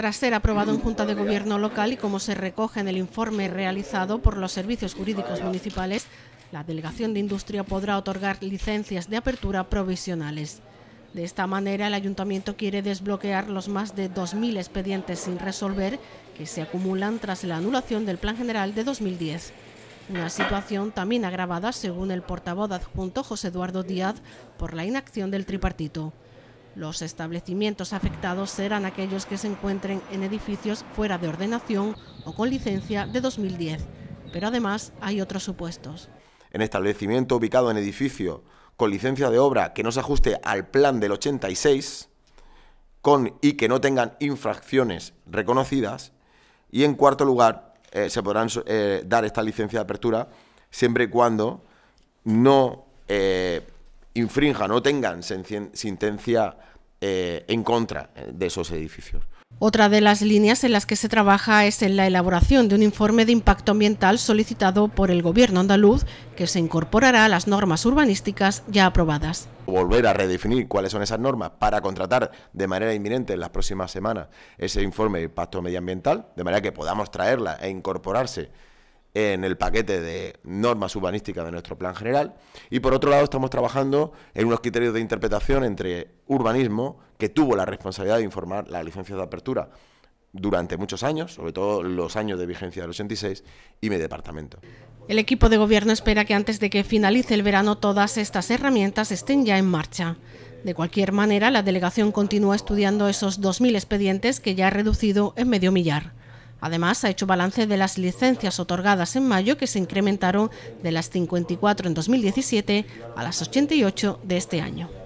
Tras ser aprobado en Junta de Gobierno local y como se recoge en el informe realizado por los servicios jurídicos municipales, la Delegación de Industria podrá otorgar licencias de apertura provisionales. De esta manera, el ayuntamiento quiere desbloquear los más de 2.000 expedientes sin resolver que se acumulan tras la anulación del Plan General de 2010. Una situación también agravada, según el portavoz adjunto José Eduardo Díaz, por la inacción del tripartito. Los establecimientos afectados serán aquellos que se encuentren en edificios fuera de ordenación o con licencia de 2010, pero además hay otros supuestos. En establecimiento ubicado en edificio con licencia de obra que no se ajuste al plan del 86 con y que no tengan infracciones reconocidas y en cuarto lugar eh, se podrán eh, dar esta licencia de apertura siempre y cuando no eh, Infrinja, o tengan sentencia eh, en contra eh, de esos edificios. Otra de las líneas en las que se trabaja es en la elaboración de un informe de impacto ambiental solicitado por el Gobierno andaluz, que se incorporará a las normas urbanísticas ya aprobadas. Volver a redefinir cuáles son esas normas para contratar de manera inminente en las próximas semanas ese informe de impacto medioambiental, de manera que podamos traerla e incorporarse en el paquete de normas urbanísticas de nuestro plan general y por otro lado estamos trabajando en unos criterios de interpretación entre urbanismo, que tuvo la responsabilidad de informar la licencia de apertura durante muchos años, sobre todo los años de vigencia del 86, y mi departamento. El equipo de gobierno espera que antes de que finalice el verano todas estas herramientas estén ya en marcha. De cualquier manera, la delegación continúa estudiando esos 2.000 expedientes que ya ha reducido en medio millar. Además, ha hecho balance de las licencias otorgadas en mayo que se incrementaron de las 54 en 2017 a las 88 de este año.